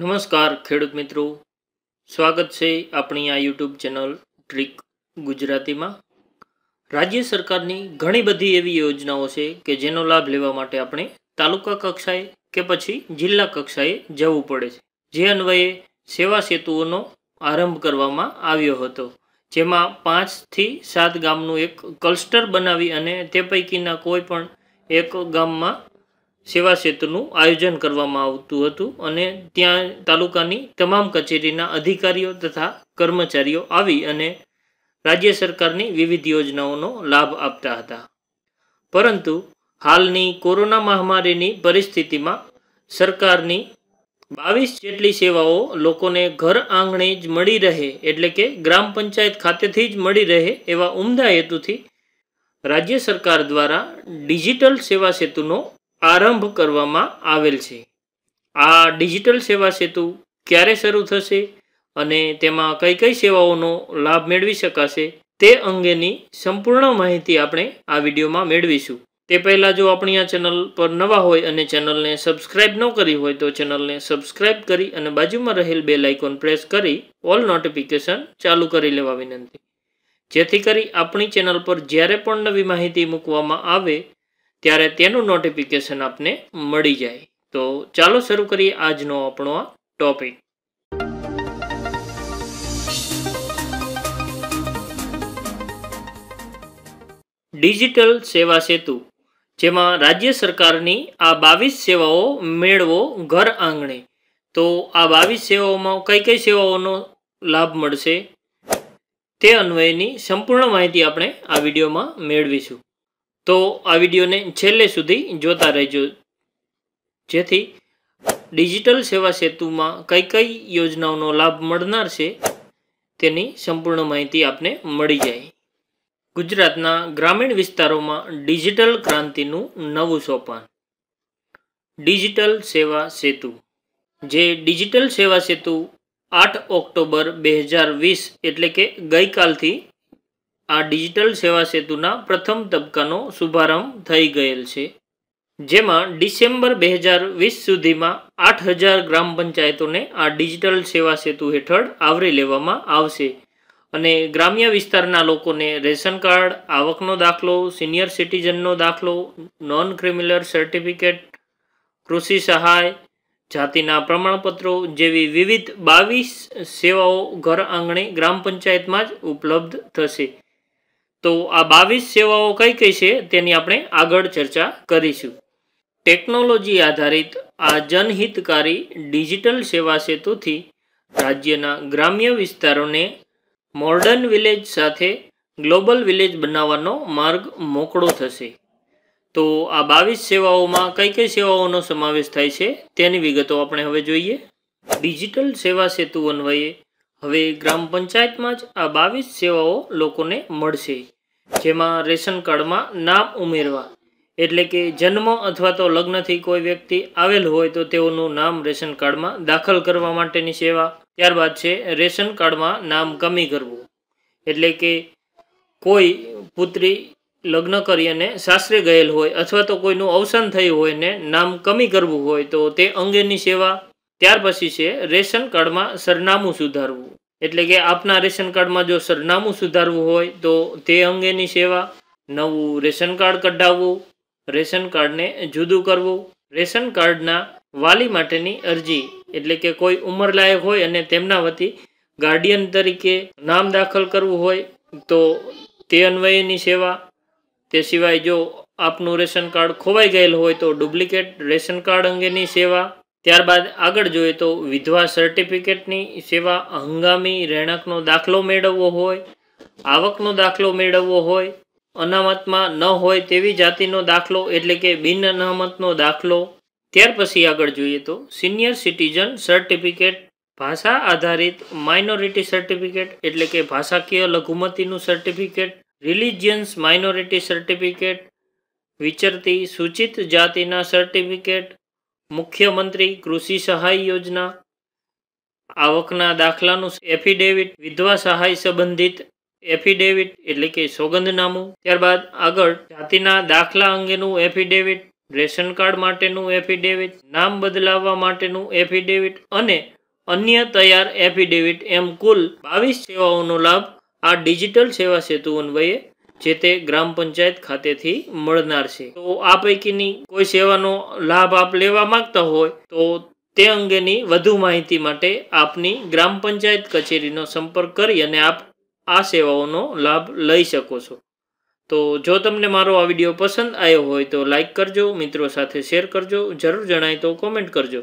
નમસ્કાર ખેડૂત મિત્રો સ્વાગત છે આપણી આ યુટ્યુબ ચેનલ ટ્રીક ગુજરાતીમાં રાજ્ય સરકારની ઘણી બધી એવી યોજનાઓ છે કે જેનો લાભ લેવા માટે આપણે તાલુકા કક્ષાએ કે પછી જિલ્લા કક્ષાએ જવું પડે છે જે અન્વયે સેવા સેતુઓનો આરંભ કરવામાં આવ્યો હતો જેમાં પાંચથી સાત ગામનું એક ક્લસ્ટર બનાવી અને તે પૈકીના કોઈ પણ એક ગામમાં સેવા સેતુનું આયોજન કરવામાં આવતું હતું અને ત્યાં તાલુકાની તમામ કચેરીના અધિકારીઓ તથા કર્મચારીઓ આવી અને રાજ્ય સરકારની વિવિધ યોજનાઓનો લાભ આપતા હતા પરંતુ હાલની કોરોના મહામારીની પરિસ્થિતિમાં સરકારની બાવીસ જેટલી સેવાઓ લોકોને ઘર આંગણે જ મળી રહે એટલે કે ગ્રામ પંચાયત ખાતેથી જ મળી રહે એવા ઉમદા હેતુથી રાજ્ય સરકાર દ્વારા ડિજિટલ સેવા સેતુનો આરંભ કરવામાં આવેલ છે આ ડિજિટલ સેવા સેતુ ક્યારે શરૂ થશે અને તેમાં કઈ કઈ સેવાઓનો લાભ મેળવી શકાશે તે અંગેની સંપૂર્ણ માહિતી આપણે આ વિડીયોમાં મેળવીશું તે પહેલાં જો આપણી આ ચેનલ પર નવા હોય અને ચેનલને સબસ્ક્રાઇબ ન કરી હોય તો ચેનલને સબસ્ક્રાઇબ કરી અને બાજુમાં રહેલ બે લાઇકોન પ્રેસ કરી ઓલ નોટિફિકેશન ચાલુ કરી લેવા વિનંતી જેથી કરી આપણી ચેનલ પર જ્યારે પણ નવી માહિતી મૂકવામાં આવે ત્યારે તેનું નોટિફિકેશન આપને મળી જાય તો ચાલો શરૂ કરીએ આજનો આપણો આ ટોપિક ડિજિટલ સેવા સેતુ જેમાં રાજ્ય સરકારની આ બાવીસ સેવાઓ મેળવો ઘર આંગણે તો આ બાવીસ સેવાઓમાં કઈ કઈ સેવાઓનો લાભ મળશે તે અન્વયની સંપૂર્ણ માહિતી આપણે આ વિડીયોમાં મેળવીશું તો આ વિડીયોને છેલ્લે સુધી જોતા રહેજો જેથી ડિજિટલ સેવા સેતુમાં કઈ કઈ યોજનાઓનો લાભ મળનાર છે તેની સંપૂર્ણ માહિતી આપને મળી જાય ગુજરાતના ગ્રામીણ વિસ્તારોમાં ડિજિટલ ક્રાંતિનું નવું સોપાન ડિજિટલ સેવા સેતુ જે ડિજિટલ સેવા સેતુ આઠ ઓક્ટોબર બે હજાર વીસ એટલે કે ગઈકાલથી આ ડિજિટલ સેવા સેતુના પ્રથમ તબક્કાનો શુભારંભ થઈ ગયેલ છે જેમાં ડિસેમ્બર બે હજાર વીસ સુધીમાં આઠ હજાર ગ્રામ પંચાયતોને આ ડિજિટલ સેવા સેતુ હેઠળ આવરી લેવામાં આવશે અને ગ્રામ્ય વિસ્તારના લોકોને રેશન કાર્ડ આવકનો દાખલો સિનિયર સિટીઝનનો દાખલો નોન ક્રિમિનલ સર્ટિફિકેટ કૃષિ સહાય જાતિના પ્રમાણપત્રો જેવી વિવિધ બાવીસ સેવાઓ ઘર આંગણે ગ્રામ પંચાયતમાં જ ઉપલબ્ધ થશે તો આ બાવીસ સેવાઓ કઈ કઈ છે તેની આપણે આગળ ચર્ચા કરીશું ટેકનોલોજી આધારિત આ જનહિતકારી ડિજિટલ સેવા સેતુથી રાજ્યના ગ્રામ્ય વિસ્તારોને મોર્ડન વિલેજ સાથે ગ્લોબલ વિલેજ બનાવવાનો માર્ગ મોકળો થશે તો આ બાવીસ સેવાઓમાં કઈ કઈ સેવાઓનો સમાવેશ થાય છે તેની વિગતો આપણે હવે જોઈએ ડિજિટલ સેવા સેતુ અન્વયે હવે ગ્રામ પંચાયતમાં જ આ બાવીસ સેવાઓ લોકોને મળશે જેમાં રેશન કાર્ડમાં નામ ઉમેરવા એટલે કે જન્મ અથવા તો લગ્નથી કોઈ વ્યક્તિ આવેલ હોય તો તેઓનું નામ રેશન કાર્ડમાં દાખલ કરવા માટેની સેવા ત્યારબાદ છે રેશન કાર્ડમાં નામ કમી કરવું એટલે કે કોઈ પુત્રી લગ્ન કરી અને સાસરે ગયેલ હોય અથવા તો કોઈનું અવસાન થયું હોય ને નામ કમી કરવું હોય તો તે અંગેની સેવા ત્યાર પછી છે રેશન કાર્ડમાં સરનામું સુધારવું એટલે કે આપના રેશન કાર્ડમાં જો સરનામું સુધારવું હોય તો તે અંગેની સેવા નવું રેશન કાર્ડ કઢાવવું રેશન કાર્ડને જુદું કરવું રેશન કાર્ડના વાલી માટેની અરજી એટલે કે કોઈ ઉંમરલાયક હોય અને તેમના વતી ગાર્ડિયન તરીકે નામ દાખલ કરવું હોય તો તે અન્વયેની સેવા તે સિવાય જો આપનું રેશન કાર્ડ ખોવાઈ ગયેલું હોય તો ડુપ્લિકેટ રેશન કાર્ડ અંગેની સેવા ત્યારબાદ આગળ જોઈએ તો વિધવા સર્ટિફિકેટની સેવા હંગામી રહેણાંકનો દાખલો મેળવવો હોય આવકનો દાખલો મેળવવો હોય અનામતમાં ન હોય તેવી જાતિનો દાખલો એટલે કે બિન અનામતનો દાખલો ત્યાર પછી આગળ જોઈએ તો સિનિયર સિટીઝન સર્ટિફિકેટ ભાષા આધારિત માઇનોરિટી સર્ટિફિકેટ એટલે કે ભાષાકીય લઘુમતીનું સર્ટિફિકેટ રિલિજિયન્સ માઇનોરિટી સર્ટિફિકેટ વિચરતી સૂચિત જાતિના સર્ટિફિકેટ મુખ્યમંત્રી કૃષિ સહાય યોજના આવકના દાખલાનું એફિડેવિટ વિધવા સહાય સંબંધિત એફિડેવિટ એટલે કે સોગંદનામું ત્યારબાદ આગળ જાતિના દાખલા અંગેનું એફિડેવિટ રેશન કાર્ડ માટેનું એફિડેવિટ નામ બદલાવવા માટેનું એફિડેવિટ અને અન્ય તૈયાર એફિડેવિટ એમ કુલ બાવીસ સેવાઓનો લાભ આ ડિજિટલ સેવા સેતુ અન્વયે જે તે ગ્રામ પંચાયત ખાતેથી મળનાર છે તો આ પૈકીની કોઈ સેવાનો લાભ આપ લેવા માંગતા હોય તો તે અંગેની વધુ માહિતી માટે આપની ગ્રામ પંચાયત કચેરીનો સંપર્ક કરી અને આપ આ સેવાઓનો લાભ લઈ શકો છો તો જો તમને મારો આ વિડીયો પસંદ આવ્યો હોય તો લાઇક કરજો મિત્રો સાથે શેર કરજો જરૂર જણાય તો કોમેન્ટ કરજો